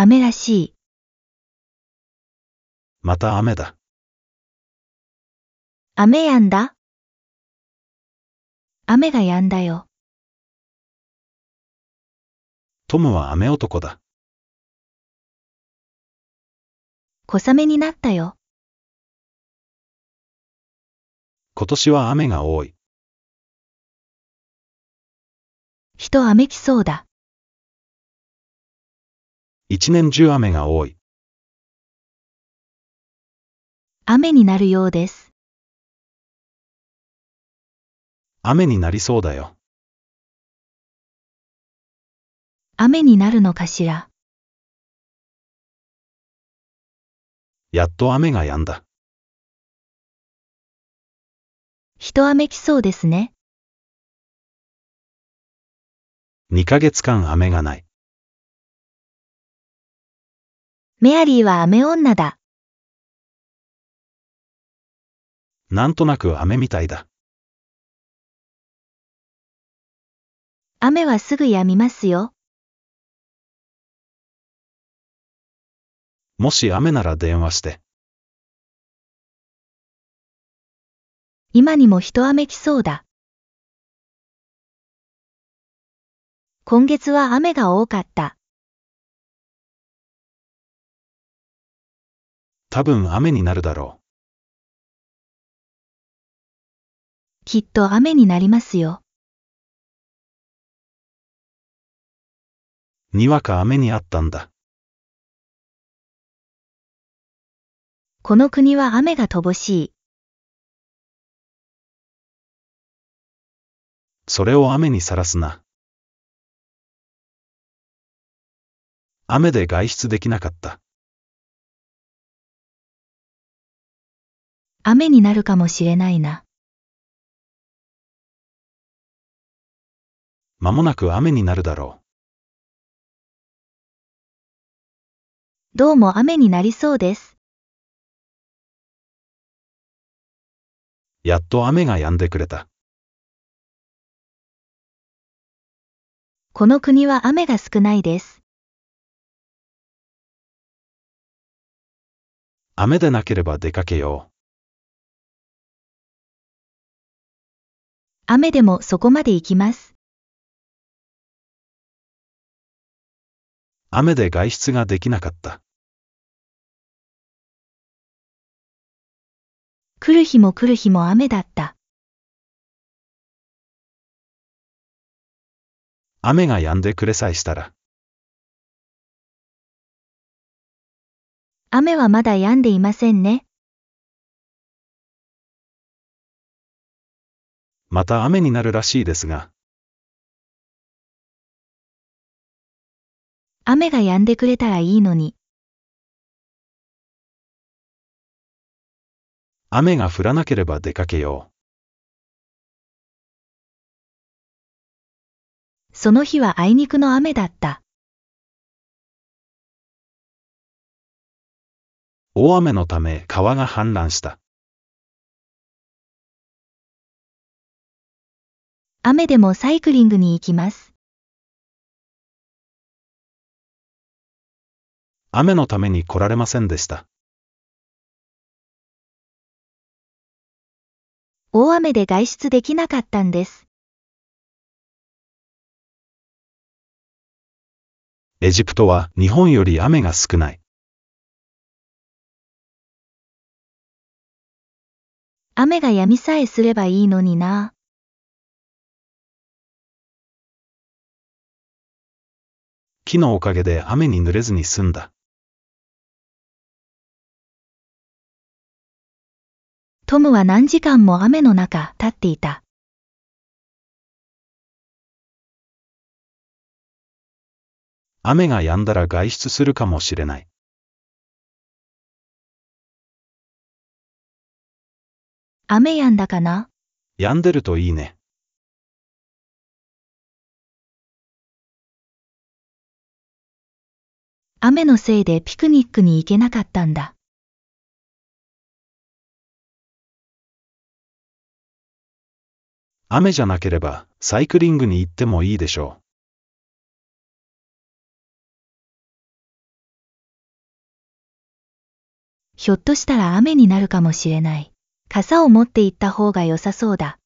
雨らしい。また雨だ。雨やんだ雨がやんだよ。トムは雨男だ。小雨になったよ。今年は雨が多い。人雨来そうだ。一年中雨が多い。雨になるようです。雨になりそうだよ。雨になるのかしら。やっと雨が止んだ。一雨来そうですね。二ヶ月間雨がない。メアリーは雨女だ。なんとなく雨みたいだ。雨はすぐ止みますよ。もし雨なら電話して。今にも一雨来そうだ。今月は雨が多かった。多分雨になるだろう。きっと雨になりますよ。にわか雨にあったんだ。この国は雨が乏しい。それを雨にさらすな。雨で外出できなかった。雨になるかもしれないな。まもなく雨になるだろう。どうも雨になりそうです。やっと雨が止んでくれた。この国は雨が少ないです。雨でなければ出かけよう。雨でもそこまで行きます。雨で外出ができなかった。来る日も来る日も雨だった。雨が止んでくれさえしたら。雨はまだ止んでいませんね。また雨になるらしいですが。雨が止んでくれたらいいのに。雨が降らなければ出かけよう。その日はあいにくの雨だった。大雨のため川が氾濫した。雨でもサイクリングに行きます。雨のために来られませんでした。大雨で外出できなかったんです。エジプトは日本より雨が少ない。雨が止みさえすればいいのにな。木のおかげで雨に濡れずに済んだ。トムは何時間も雨の中立っていた。雨が止んだら外出するかもしれない。雨止んだかな止んでるといいね。雨のせいでピクニックに行けなかったんだ。雨じゃなければサイクリングに行ってもいいでしょう。ひょっとしたら雨になるかもしれない。傘を持って行った方が良さそうだ。